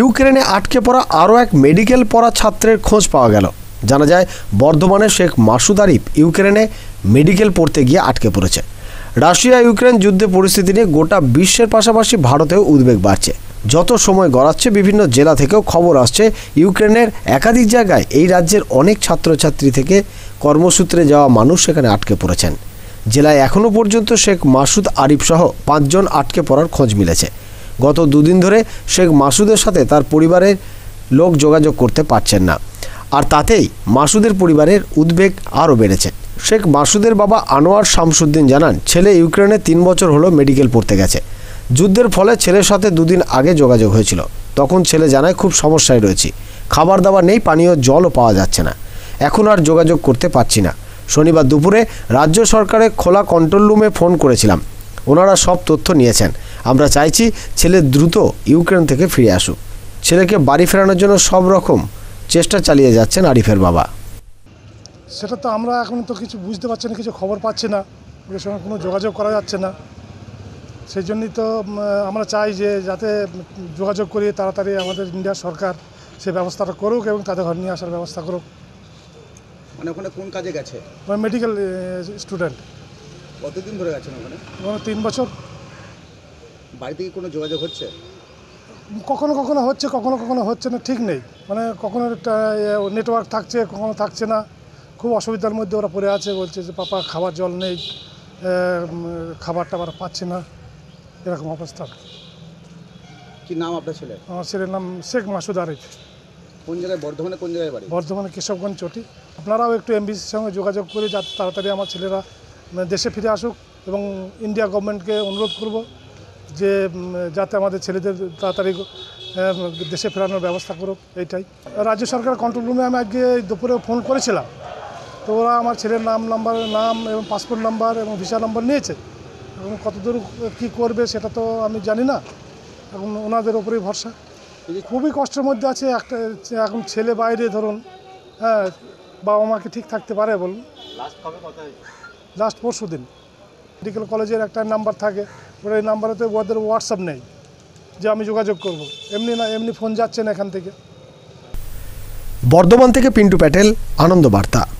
ইউক্রেনে আটকে পড়া আরও এক মেডিকেল পড়া ছাত্রের খোঁজ পাওয়া গেল জানা যায় বর্ধমানে শেখ মাসুদ আরিফ ইউক্রেনে মেডিকেল পড়তে গিয়ে আটকে পড়েছে রাশিয়া ইউক্রেন যুদ্ধে পরিস্থিতি নিয়ে গোটা বিশ্বের পাশাপাশি ভারতেও উদ্বেগ বাড়ছে যত সময় গড়াচ্ছে বিভিন্ন জেলা থেকেও খবর আসছে ইউক্রেনের একাধিক জায়গায় এই রাজ্যের অনেক ছাত্রছাত্রী থেকে কর্মসূত্রে যাওয়া মানুষ সেখানে আটকে পড়েছেন জেলায় এখনও পর্যন্ত শেখ মাসুদ আরিফ সহ পাঁচজন আটকে পড়ার খোঁজ মিলেছে গত দুদিন ধরে শেখ মাসুদের সাথে তার পরিবারের লোক যোগাযোগ করতে পারছেন না আর তাতেই মাসুদের পরিবারের উদ্বেগ আরও বেড়েছে শেখ মাসুদের বাবা আনোয়ার শামসুদ্দিন জানান ছেলে ইউক্রেনে তিন বছর হলো মেডিকেল পড়তে গেছে যুদ্ধের ফলে ছেলের সাথে দুদিন আগে যোগাযোগ হয়েছিল তখন ছেলে জানায় খুব সমস্যায় রয়েছি খাবার দাবার নেই পানীয় জলও পাওয়া যাচ্ছে না এখন আর যোগাযোগ করতে পারছি না শনিবার দুপুরে রাজ্য সরকারের খোলা কন্ট্রোল রুমে ফোন করেছিলাম ওনারা সব তথ্য নিয়েছেন আমরা চাইছি ছেলে দ্রুত ইউক্রেন থেকে ফিরে আসুক ছেলেকে বাড়ি ফেরানোর জন্য সব রকম চেষ্টা চালিয়ে যাচ্ছেন আরিফের বাবা সেটা তো আমরা এখন তো কিছু বুঝতে পারছি না কিছু খবর পাচ্ছি না ওদের সঙ্গে কোনো যোগাযোগ করা যাচ্ছে না সেই জন্যই তো আমরা চাই যে যাতে যোগাযোগ করি তাড়াতাড়ি আমাদের ইন্ডিয়া সরকার সে ব্যবস্থাটা করুক এবং তাদের ঘর নিয়ে আসার ব্যবস্থা করুক মানে ওখানে কোন কাজে গেছে মেডিকেল স্টুডেন্ট কতদিন ধরে আছেন ওখানে ওখানে তিন বছর বাড়ি থেকে কোনো যোগাযোগ হচ্ছে কখনো কখনো হচ্ছে কখনো কখনো হচ্ছে না ঠিক নেই মানে কখনো নেটওয়ার্ক থাকছে কখনো থাকছে না খুব অসুবিধার মধ্যে ওরা পড়ে আছে বলছে যে পাপা খাবার জল নেই খাবার টাবার পাচ্ছে না এরকম অবস্থা কি নাম আপনার ছেলে আমার ছেলের নাম শেখ মাসুদ আরিফ কোন জায়গায় বর্ধমানে কোন জায়গায় বাড়ি বর্ধমানে কেশবগঞ্জ চটি আপনারাও একটু এমবিসির সঙ্গে যোগাযোগ করে যাতে তাড়াতাড়ি আমার ছেলেরা মানে দেশে ফিরে আসুক এবং ইন্ডিয়া গভর্নমেন্টকে অনুরোধ করব যে যাতে আমাদের ছেলেদের তাড়াতাড়ি দেশে ফেরানোর ব্যবস্থা করুক এইটাই রাজ্য সরকার কন্ট্রোল রুমে আমি আজকে দুপুরে ফোন করেছিলাম তো ওরা আমার ছেলের নাম নাম্বার নাম এবং পাসপোর্ট নাম্বার এবং ভিসা নাম্বার নিয়েছে এবং কতদূর কী করবে সেটা তো আমি জানি না এখন ওনাদের ওপরেই ভরসা খুবই কষ্টের মধ্যে আছে একটা এখন ছেলে বাইরে ধরুন হ্যাঁ বাবা মাকে ঠিক থাকতে পারে বলুন লাস্ট পরশু দিন মেডিকেল কলেজের একটা নাম্বার থাকে ওটা এই নাম্বারে তো ওদের হোয়াটসঅ্যাপ নেই যে আমি যোগাযোগ করব এমনি না এমনি ফোন যাচ্ছে না এখান থেকে বর্ধমান থেকে পিন্টু প্যাটেল আনন্দ বার্তা